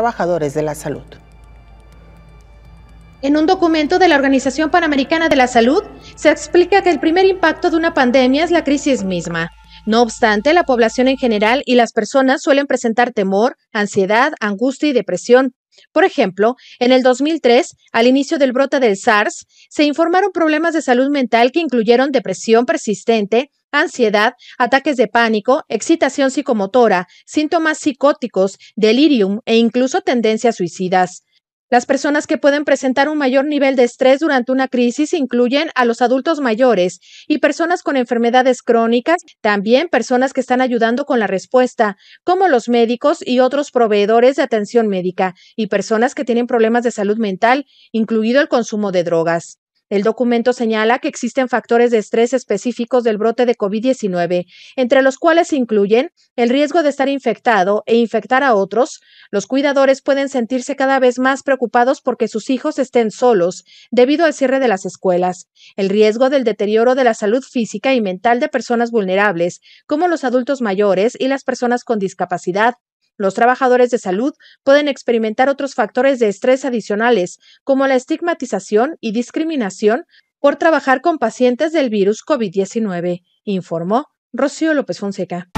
trabajadores de la salud. En un documento de la Organización Panamericana de la Salud, se explica que el primer impacto de una pandemia es la crisis misma. No obstante, la población en general y las personas suelen presentar temor, ansiedad, angustia y depresión. Por ejemplo, en el 2003, al inicio del brote del SARS, se informaron problemas de salud mental que incluyeron depresión persistente, ansiedad, ataques de pánico, excitación psicomotora, síntomas psicóticos, delirium e incluso tendencias suicidas. Las personas que pueden presentar un mayor nivel de estrés durante una crisis incluyen a los adultos mayores y personas con enfermedades crónicas, también personas que están ayudando con la respuesta, como los médicos y otros proveedores de atención médica, y personas que tienen problemas de salud mental, incluido el consumo de drogas. El documento señala que existen factores de estrés específicos del brote de COVID-19, entre los cuales se incluyen el riesgo de estar infectado e infectar a otros. Los cuidadores pueden sentirse cada vez más preocupados porque sus hijos estén solos debido al cierre de las escuelas, el riesgo del deterioro de la salud física y mental de personas vulnerables, como los adultos mayores y las personas con discapacidad, los trabajadores de salud pueden experimentar otros factores de estrés adicionales, como la estigmatización y discriminación por trabajar con pacientes del virus COVID-19, informó Rocío López Fonseca.